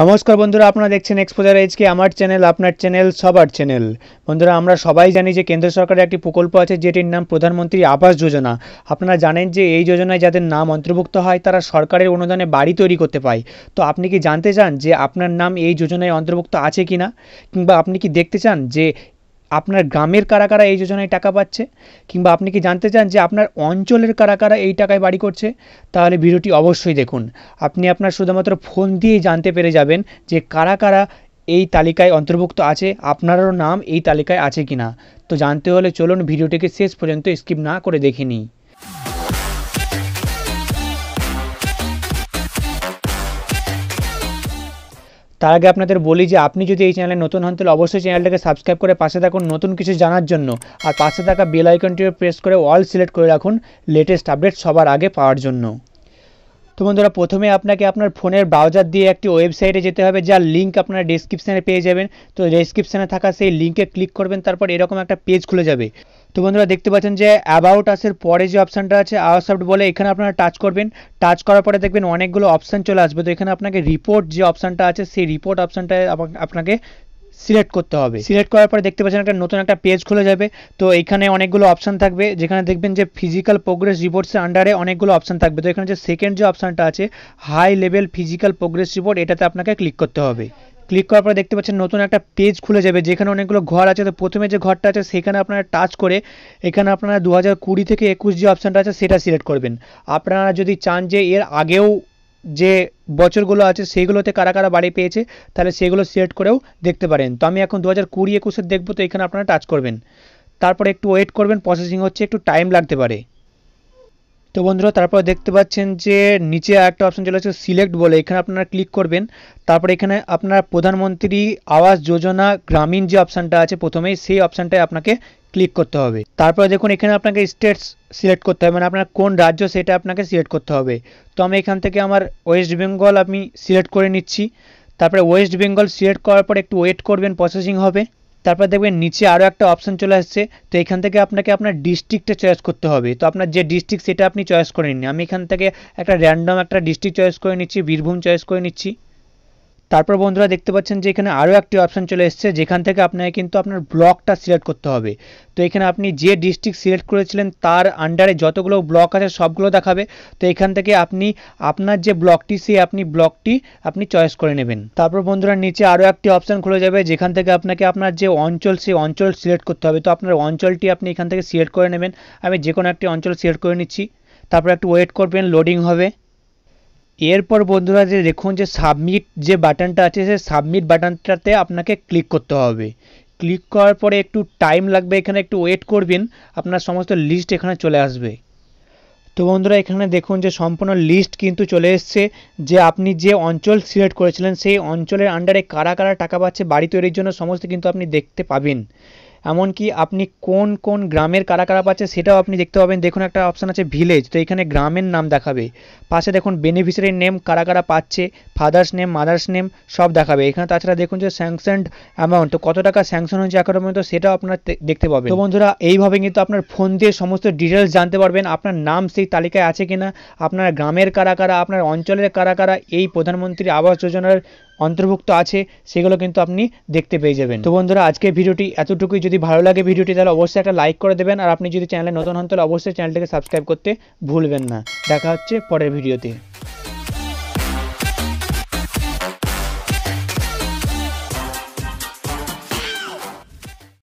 নমস্কার বন্ধুরা আপনারা দেখছেন এক্সপোজার এইচকে আমার চ্যানেল আপনার চ্যানেল সবার চ্যানেল বন্ধুরা আমরা সবাই জানি যে কেন্দ্র সরকারের একটি প্রকল্প আছে যেটির নাম প্রধানমন্ত্রী আবাস যোজনা আপনারা জানেন যে এই যোজনায় যাদের নাম অন্তর্ভুক্ত হয় তারা সরকারের অনুদানে বাড়ি তৈরি করতে পায় তো আপনি কি জানতে চান যে আপনার নাম এই যোজনায় অন্তর্ভুক্ত আছে কি না কিংবা আপনি কি দেখতে চান যে আপনার গ্রামের কারা কারা এই যোজনায় টাকা পাচ্ছে কিংবা আপনি কি জানতে চান যে আপনার অঞ্চলের কারা কারা এই টাকায় বাড়ি করছে তাহলে ভিডিওটি অবশ্যই দেখুন আপনি আপনার শুধুমাত্র ফোন দিয়েই জানতে পেরে যাবেন যে কারা কারা এই তালিকায় অন্তর্ভুক্ত আছে আপনারও নাম এই তালিকায় আছে কি না তো জানতে হলে চলুন ভিডিওটিকে শেষ পর্যন্ত স্কিপ না করে দেখে নিই তার আগে আপনাদের বলি যে আপনি যদি এই চ্যানেলে নতুন হন তাহলে অবশ্যই চ্যানেলটাকে সাবস্ক্রাইব করে পাশে থাকুন নতুন কিছু জানার জন্য আর পাশে থাকা বেল আইকনটিও প্রেস করে অল সিলেক্ট করে রাখুন লেটেস্ট আপডেট সবার আগে পাওয়ার জন্য তো বন্ধুরা প্রথমে আপনাকে আপনার ফোনের ব্রাউজার দিয়ে একটি ওয়েবসাইটে যেতে হবে যার লিঙ্ক আপনারা ডেসক্রিপশানে পেয়ে যাবেন তো ডেসক্রিপশানে থাকা সেই লিঙ্কে ক্লিক করবেন তারপর এরকম একটা পেজ খুলে যাবে তো বন্ধুরা দেখতে পাচ্ছেন যে অ্যাবাউট আসের পরে যে অপশানটা আছে আওয়ারসফট বলে এখানে আপনারা টাচ করবেন টাচ করার পরে দেখবেন অনেকগুলো অপশান চলে আসবে তো এখানে আপনাকে রিপোর্ট যে অপশানটা আছে সেই রিপোর্ট অপশানটা আপনাকে সিলেক্ট করতে হবে সিলেক্ট করার পরে দেখতে পাচ্ছেন একটা নতুন একটা পেজ খুলে যাবে তো এখানে অনেকগুলো অপশান থাকবে যেখানে দেখবেন যে ফিজিক্যাল প্রোগ্রেস রিপোর্টসের আন্ডারে অনেকগুলো অপশান থাকবে তো এখানে যে সেকেন্ড যে অপশানটা আছে high level physical progress report এটাতে আপনাকে ক্লিক করতে হবে ক্লিক করার পরে দেখতে পাচ্ছেন নতুন একটা পেজ খুলে যাবে যেখানে অনেকগুলো ঘর আছে তো প্রথমে যে ঘরটা আছে সেখানে আপনারা টাচ করে এখানে আপনারা দু থেকে একুশ যে অপশানটা আছে সেটা সিলেক্ট করবেন আপনারা যদি চান যে এর আগেও যে বছরগুলো আছে সেইগুলোতে কারা কারা বাড়ি পেয়েছে তাহলে সেগুলো সিলেক্ট করেও দেখতে পারেন তো আমি এখন দু হাজার কুড়ি একুশের দেখবো তো এখানে আপনারা টাচ করবেন তারপরে একটু ওয়েট করবেন প্রসেসিং হচ্ছে একটু টাইম লাগতে পারে তো বন্ধুরা তারপর দেখতে পাচ্ছেন যে নিচে একটা অপশন চলে আসছে সিলেক্ট বলে এখানে আপনারা ক্লিক করবেন তারপর এখানে আপনার প্রধানমন্ত্রী আবাস যোজনা গ্রামীণ যে অপশানটা আছে প্রথমেই সেই অপশানটায় আপনাকে ক্লিক করতে হবে তারপরে দেখুন এখানে আপনাকে স্টেটস সিলেক্ট করতে হবে মানে আপনার কোন রাজ্য সেটা আপনাকে সিলেক্ট করতে হবে তো আমি এখান থেকে আমার ওয়েস্ট বেঙ্গল আমি সিলেক্ট করে নিচ্ছি তারপরে ওয়েস্ট বেঙ্গল সিলেক্ট করার পর একটু ওয়েট করবেন প্রসেসিং হবে তারপর দেখবেন নিচে আরও একটা অপশান চলে আসছে তো এখান থেকে আপনাকে আপনার ডিস্ট্রিক্টটা চয়েস করতে হবে তো আপনার যে ডিস্ট্রিক্ট সেটা আপনি চয়েস করে নিন আমি এখান থেকে একটা র্যান্ডম একটা ডিস্ট্রিক্ট চয়েস করে নিচ্ছি বীরভূম চয়েস করে নিচ্ছি তারপর বন্ধুরা দেখতে পাচ্ছেন যে এখানে আরও একটি অপশান চলে এসছে যেখান থেকে আপনাকে কিন্তু আপনার ব্লকটা সিলেক্ট করতে হবে তো এখানে আপনি যে ডিস্ট্রিক্ট সিলেক্ট করেছিলেন তার আন্ডারে যতগুলো ব্লক আছে সবগুলো দেখাবে তো এখান থেকে আপনি আপনার যে ব্লকটি সেই আপনি ব্লকটি আপনি চয়েস করে নেবেন তারপর বন্ধুরা নিচে আরও একটি অপশান খুলে যাবে যেখান থেকে আপনাকে আপনার যে অঞ্চল সেই অঞ্চল সিলেক্ট করতে হবে তো আপনার অঞ্চলটি আপনি এখান থেকে সিলেক্ট করে নেবেন আমি যে কোনো একটি অঞ্চল সিলেক্ট করে নিচ্ছি তারপর একটু ওয়েট করবেন লোডিং হবে এরপর বন্ধুরা যে দেখুন যে সাবমিট যে বাটনটা আছে সে সাবমিট বাটনটাতে আপনাকে ক্লিক করতে হবে ক্লিক করার পরে একটু টাইম লাগবে এখানে একটু ওয়েট করবেন আপনার সমস্ত লিস্ট এখানে চলে আসবে তো বন্ধুরা এখানে দেখুন যে সম্পূর্ণ লিস্ট কিন্তু চলে এসছে যে আপনি যে অঞ্চল সিলেক্ট করেছিলেন সেই অঞ্চলের আন্ডারে কারা কারা টাকা পাচ্ছে বাড়ি তৈরির জন্য সমস্ত কিন্তু আপনি দেখতে পাবেন এমনকি আপনি কোন কোন গ্রামের কারা কারা পাচ্ছে সেটাও আপনি দেখতে পাবেন দেখুন একটা অপশান আছে ভিলেজ তো এখানে গ্রামের নাম দেখাবে পাশে দেখুন বেনিফিশিয়ারির নেম কারা কারা পাচ্ছে ফাদার্স নেম মাদার্স নেম সব দেখাবে এখানে তাছাড়া দেখুন যে স্যাংশনড অ্যামাউন্ট তো কত টাকা স্যাংশন হয়েছে এখনো পর্যন্ত সেটাও আপনার দেখতে পাবেন তো বন্ধুরা এইভাবে কিন্তু আপনার ফোন দিয়ে সমস্ত ডিটেলস জানতে পারবেন আপনার নাম সেই তালিকায় আছে কিনা আপনার গ্রামের কারা কারা আপনার অঞ্চলের কারা কারা এই প্রধানমন্ত্রী আবাস যোজনার অন্তর্ভুক্ত আছে সেগুলো কিন্তু আপনি দেখতে পেয়ে যাবেন তো বন্ধুরা আজকে ভিডিওটি এতটুকুই যদি ভালো লাগে ভিডিওটি তাহলে অবশ্যই একটা লাইক করে দেবেন আর আপনি যদি চ্যানেলে নতুন হন তাহলে অবশ্যই চ্যানেলটিকে সাবস্ক্রাইব করতে ভুলবেন না দেখা হচ্ছে পরের ভিডিওতে